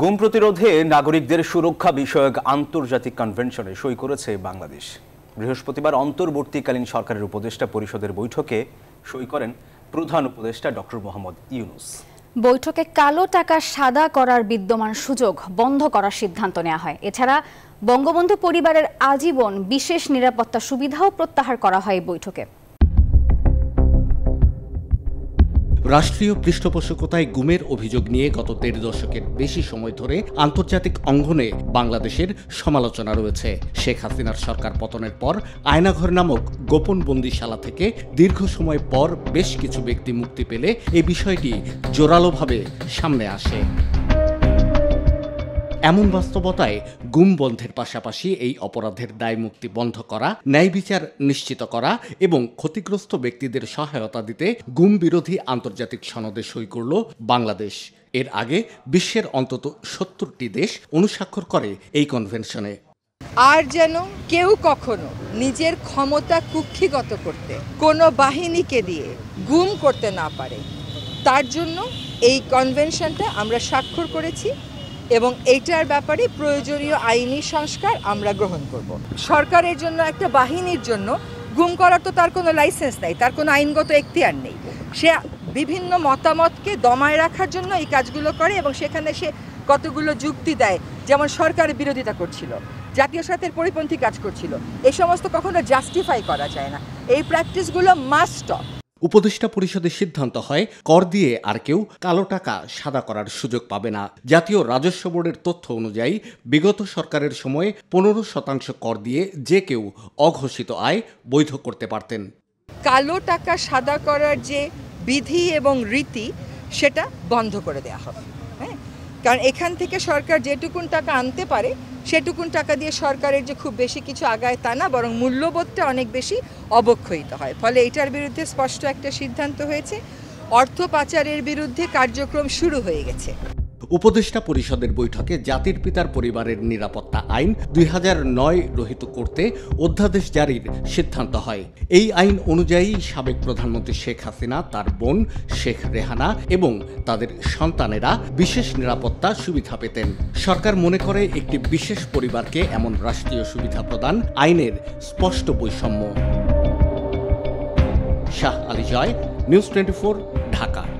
গুম প্রতিরোধে নাগরিকদের সুরক্ষা বিষয়ক আন্তর্জাতিক কনভেনশনে সই করেছে বাংলাদেশ বৃহস্পতিবার অন্তর্বর্তীকালীন সরকারের উপদেষ্টা পরিষদের বৈঠকে সই করেন প্রধান উপদেষ্টা ডক্টর মোহাম্মদ ইউনুস বৈঠকে কালো টাকা সাদা করার বিদ্যমান সুযোগ বন্ধ করার সিদ্ধান্ত নেওয়া হয় এছাড়া বঙ্গবন্ধু পরিবারের আজীবন বিশেষ নিরাপত্তা সুবিধাও প্রত্যাহার করা হয় বৈঠকে রাষ্ট্রীয় পৃষ্ঠপোষকতায় গুমের অভিযোগ নিয়ে গত দেড় দশকের বেশি সময় ধরে আন্তর্জাতিক অঙ্গনে বাংলাদেশের সমালোচনা রয়েছে শেখ হাসিনার সরকার পতনের পর আয়নাঘর নামক গোপন বন্দিশালা থেকে দীর্ঘ সময় পর বেশ কিছু ব্যক্তি মুক্তি পেলে এ বিষয়টি জোরালোভাবে সামনে আসে এমন বাস্তবতায় গুম বন্ধের পাশাপাশি এই অপরাধের দায় মুক্তি বন্ধ করা ন্যায় বিচার নিশ্চিত করা এবং ক্ষতিগ্রস্ত ব্যক্তিদের সহায়তা দিতে গুম বিরোধী আন্তর্জাতিক সনদে সই করল বাংলাদেশ এর আগে বিশ্বের অন্তত সত্তরটি দেশ অনুস্বাক্ষর করে এই কনভেনশনে আর যেন কেউ কখনো নিজের ক্ষমতা কুক্ষিগত করতে কোনো বাহিনীকে দিয়ে গুম করতে না পারে তার জন্য এই কনভেনশনটা আমরা স্বাক্ষর করেছি এবং এইটার ব্যাপারে প্রয়োজনীয় আইনি সংস্কার আমরা গ্রহণ করব। সরকারের জন্য একটা বাহিনীর জন্য গুম করার তো তার কোনো লাইসেন্স নেই তার কোনো আইনগত এখতিয়ার নেই সে বিভিন্ন মতামতকে দমায় রাখার জন্য এই কাজগুলো করে এবং সেখানে সে কতগুলো যুক্তি দেয় যেমন সরকার বিরোধিতা করছিল জাতীয় স্বার্থের পরিপন্থী কাজ করছিল এই সমস্ত কখনো জাস্টিফাই করা যায় না এই প্র্যাকটিসগুলো মাস্ট উপদেষ্টা পরিষদের সিদ্ধান্ত হয় কর দিয়ে আর কেউ কালো টাকা সাদা করার সুযোগ পাবে না জাতীয় রাজস্ব বোর্ডের তথ্য অনুযায়ী বিগত সরকারের সময়ে পনেরো শতাংশ কর দিয়ে যে কেউ অঘোষিত আয় বৈধ করতে পারতেন কালো টাকা সাদা করার যে বিধি এবং রীতি সেটা বন্ধ করে দেয়া হবে হ্যাঁ কারণ এখান থেকে সরকার যেটুকুন টাকা আনতে পারে সেটুকুন টাকা দিয়ে সরকারের যে খুব বেশি কিছু আগায় তা না বরং মূল্যবোধটা অনেক বেশি অবক্ষয়িত হয় ফলে এটার বিরুদ্ধে স্পষ্ট একটা সিদ্ধান্ত হয়েছে অর্থ পাচারের বিরুদ্ধে কার্যক্রম শুরু হয়ে গেছে উপদেষ্টা পরিষদের বৈঠকে জাতির পিতার পরিবারের নিরাপত্তা আইন দুই রহিত করতে অধ্যাদেশ জারির সিদ্ধান্ত হয় এই আইন অনুযায়ী সাবেক প্রধানমন্ত্রী শেখ হাসিনা তার বোন শেখ রেহানা এবং তাদের সন্তানেরা বিশেষ নিরাপত্তা সুবিধা পেতেন সরকার মনে করে একটি বিশেষ পরিবারকে এমন রাষ্ট্রীয় সুবিধা প্রদান আইনের স্পষ্ট বৈষম্য শাহ আলী জয় নিউজ টোয়েন্টি ঢাকা